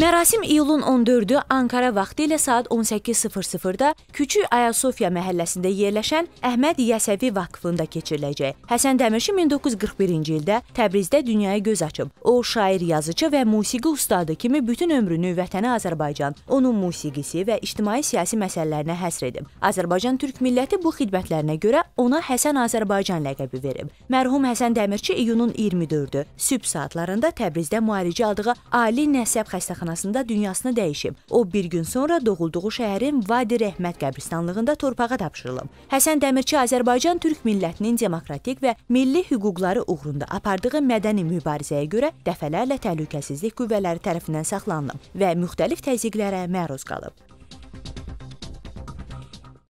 Mərasim iyulun 14-ü Ankara vaxtı ilə saat 18:00-da Küçük Ayasofya məhəlləsində yerləşən Əhməd Yəsəvi Vakfında keçiriləcək. Həsən Dəmirçi 1941-ci ildə Təbrizdə dünyaya göz açıb. O şair, yazıcı və musiqi ustadı kimi bütün ömrünü vətəni Azərbaycan, onun musiqisi və ictimai-siyasi məsələlərinə həsr edib. Azərbaycan türk milləti bu xidmətlərinə görə ona Həsən Azərbaycan ləqəbi verib. Mərhum Həsən Dəmirçi iyunun 24-ü sübh saatlarında Təbrizdə müalicə aldığı Ali Nəsəb xəstəxanasında xəstəxanasında dünyasını dəyişib. O bir gün sonra doğulduğu şəhərin Vadi Rəhmət qəbristanlığında torpağa tapşırılıb. Həsən Dəmirçi Azərbaycan türk millətinin demokratik və milli hüquqları uğrunda apardığı mədəni mübarizəyə görə dəfələrlə təhlükəsizlik qüvvələri tərəfindən saxlanılıb və müxtəlif təzyiqlərə məruz qalıb.